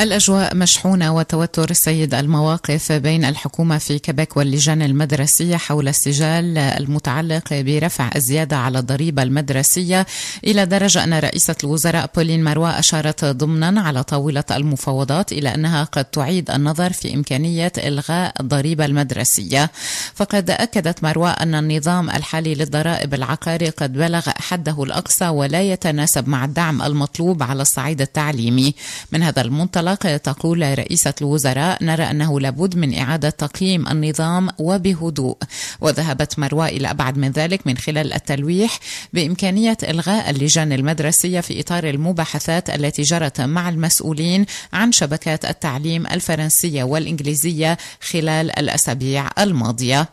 الأجواء مشحونة وتوتر سيد المواقف بين الحكومة في كبك واللجان المدرسية حول السجال المتعلق برفع الزيادة على الضريبة المدرسية إلى درجة أن رئيسة الوزراء بولين مروى أشارت ضمنا على طاولة المفاوضات إلى أنها قد تعيد النظر في إمكانية إلغاء الضريبة المدرسية فقد أكدت مروى أن النظام الحالي للضرائب العقاري قد بلغ حده الأقصى ولا يتناسب مع الدعم المطلوب على الصعيد التعليمي من هذا المنطلق الانطلاق تقول رئيسة الوزراء نرى أنه لابد من إعادة تقييم النظام وبهدوء وذهبت مروى إلى أبعد من ذلك من خلال التلويح بإمكانية إلغاء اللجان المدرسية في إطار المباحثات التي جرت مع المسؤولين عن شبكات التعليم الفرنسية والإنجليزية خلال الأسابيع الماضية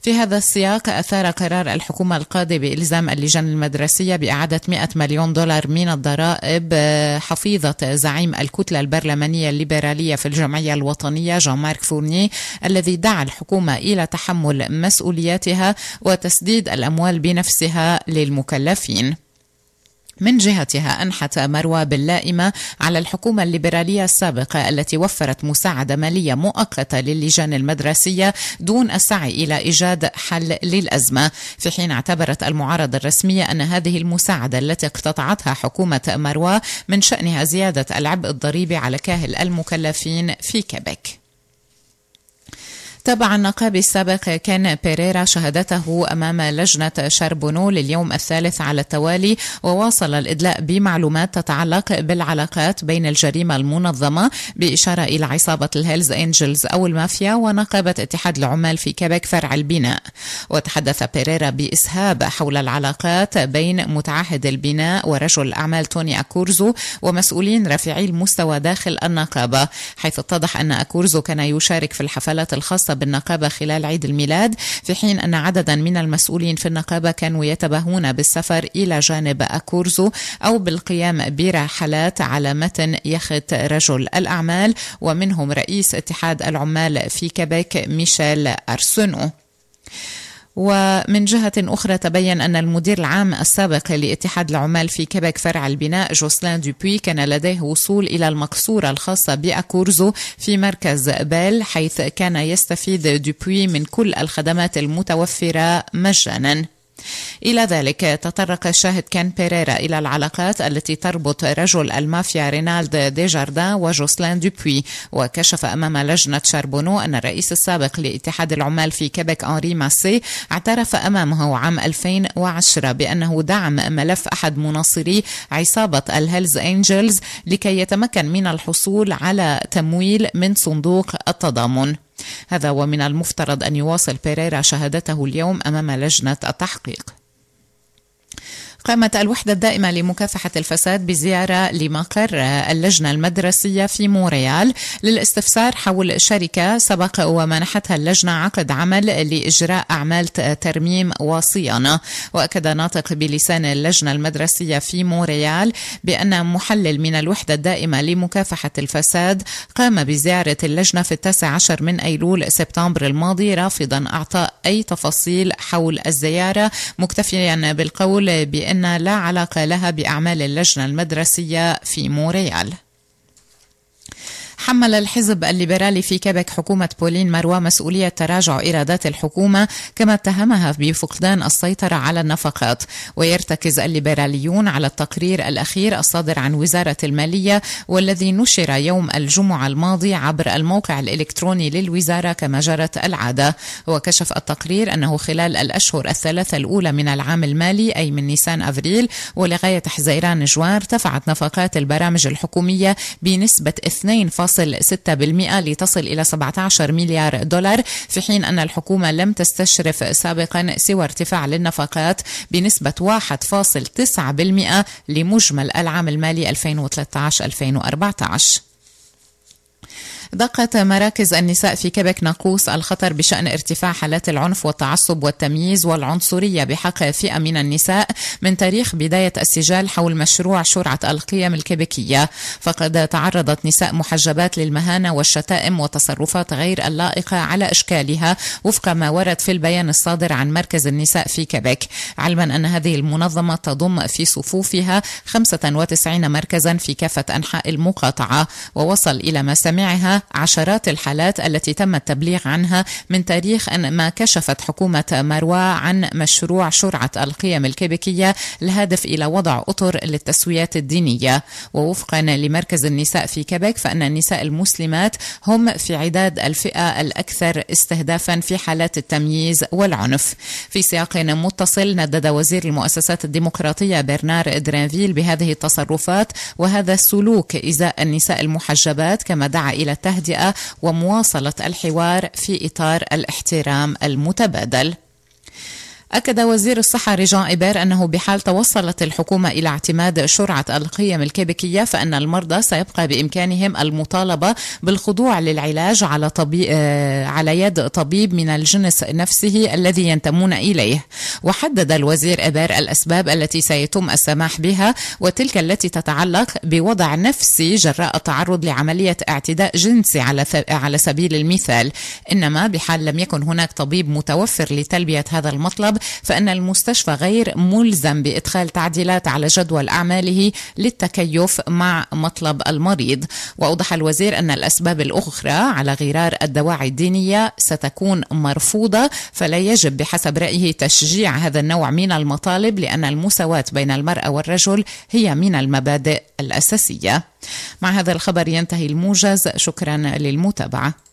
في هذا السياق أثار قرار الحكومة القاضي بإلزام اللجان المدرسية بإعادة 100 مليون دولار من الضرائب آه، حفيظة زعيم الكتلة البرلمانية الليبرالية في الجمعية الوطنية جان مارك فورني الذي دعا الحكومة إلى تحمل مسؤولياتها وتسديد الأموال بنفسها للمكلفين من جهتها أنحت مروى باللائمة على الحكومة الليبرالية السابقة التي وفرت مساعدة مالية مؤقتة للجان المدرسية دون السعي إلى إيجاد حل للأزمة في حين اعتبرت المعارضة الرسمية أن هذه المساعدة التي اقتطعتها حكومة مروى من شأنها زيادة العبء الضريبي على كاهل المكلفين في كيبك تابع النقاب السابق كان بيريرا شهادته أمام لجنة شاربونو لليوم الثالث على التوالي وواصل الإدلاء بمعلومات تتعلق بالعلاقات بين الجريمة المنظمة بإشارة إلى عصابة الهيلز إنجلز أو المافيا ونقابة اتحاد العمال في كيبك فرع البناء وتحدث بيريرا بإسهاب حول العلاقات بين متعهد البناء ورجل الأعمال توني أكورزو ومسؤولين رافعي المستوى داخل النقابة حيث اتضح أن أكورزو كان يشارك في الحفلات الخاصة الخاصة بالنقابة خلال عيد الميلاد في حين أن عددا من المسؤولين في النقابة كانوا يتباهون بالسفر إلى جانب أكورزو أو بالقيام برحلات على متن يخت رجل الأعمال ومنهم رئيس اتحاد العمال في كيبيك ميشيل أرسونو ومن جهة أخرى تبين أن المدير العام السابق لاتحاد العمال في كيبك فرع البناء جوسلان دوبوي كان لديه وصول إلى المقصورة الخاصة بأكورزو في مركز بال حيث كان يستفيد دوبوي من كل الخدمات المتوفرة مجانا إلى ذلك تطرق الشاهد كان بيريرا إلى العلاقات التي تربط رجل المافيا رينالد دي جاردان وجوسلين دوبوي وكشف أمام لجنة شاربونو أن الرئيس السابق لاتحاد العمال في كيبك أنري ماسي اعترف أمامه عام 2010 بأنه دعم ملف أحد مناصري عصابة الهيلز أنجلز لكي يتمكن من الحصول على تمويل من صندوق التضامن هذا ومن المفترض أن يواصل بيريرا شهادته اليوم أمام لجنة التحقيق قامت الوحدة الدائمة لمكافحة الفساد بزيارة لمقر اللجنة المدرسية في موريال للاستفسار حول شركة سبق ومنحتها اللجنة عقد عمل لإجراء أعمال ترميم وصيانة وأكد ناطق بلسان اللجنة المدرسية في موريال بأن محلل من الوحدة الدائمة لمكافحة الفساد قام بزيارة اللجنة في التاسع عشر من أيلول سبتمبر الماضي رافضا أعطاء أي تفاصيل حول الزيارة مكتفيا بالقول بأن إن لا علاقة لها بأعمال اللجنة المدرسية في موريال حمل الحزب الليبرالي في كيبك حكومة بولين مروى مسؤولية تراجع إيرادات الحكومة كما اتهمها بفقدان السيطرة على النفقات ويرتكز الليبراليون على التقرير الأخير الصادر عن وزارة المالية والذي نشر يوم الجمعة الماضي عبر الموقع الإلكتروني للوزارة كما جرت العادة وكشف التقرير أنه خلال الأشهر الثلاثة الأولى من العام المالي أي من نيسان أفريل ولغاية حزيران جوان ارتفعت نفقات البرامج الحكومية بنسبة 2. 1.6% لتصل إلى 17 مليار دولار في حين أن الحكومة لم تستشرف سابقا سوى ارتفاع للنفقات بنسبة 1.9% لمجمل العام المالي 2013 2014 دقت مراكز النساء في كبك ناقوس الخطر بشأن ارتفاع حالات العنف والتعصب والتمييز والعنصرية بحق فئة من النساء من تاريخ بداية السجال حول مشروع شرعة القيم الكبكيه فقد تعرضت نساء محجبات للمهانة والشتائم وتصرفات غير اللائقة على أشكالها وفق ما ورد في البيان الصادر عن مركز النساء في كبك علما أن هذه المنظمة تضم في صفوفها 95 مركزا في كافة أنحاء المقاطعة ووصل إلى مسامعها عشرات الحالات التي تم التبليغ عنها من تاريخ أن ما كشفت حكومة مروى عن مشروع شرعة القيم الكيبكية الهادف إلى وضع أطر للتسويات الدينية ووفقا لمركز النساء في كيبك فإن النساء المسلمات هم في عداد الفئة الأكثر استهدافا في حالات التمييز والعنف في سياق متصل ندد وزير المؤسسات الديمقراطية برنار درانفيل بهذه التصرفات وهذا السلوك إزاء النساء المحجبات كما دعا إلى التهديد مستهدئة ومواصلة الحوار في إطار الاحترام المتبادل أكد وزير الصحة ريجان إيبير أنه بحال توصلت الحكومة إلى اعتماد شرعة القيم الكيبيكية فإن المرضى سيبقى بإمكانهم المطالبة بالخضوع للعلاج على, طبيب آه، على يد طبيب من الجنس نفسه الذي ينتمون إليه وحدد الوزير إيبير الأسباب التي سيتم السماح بها وتلك التي تتعلق بوضع نفسي جراء التعرض لعملية اعتداء جنسي على, على سبيل المثال إنما بحال لم يكن هناك طبيب متوفر لتلبية هذا المطلب فإن المستشفى غير ملزم بإدخال تعديلات على جدول أعماله للتكيف مع مطلب المريض وأوضح الوزير أن الأسباب الأخرى على غرار الدواعي الدينية ستكون مرفوضة فلا يجب بحسب رأيه تشجيع هذا النوع من المطالب لأن المساواة بين المرأة والرجل هي من المبادئ الأساسية مع هذا الخبر ينتهي الموجز شكرا للمتابعه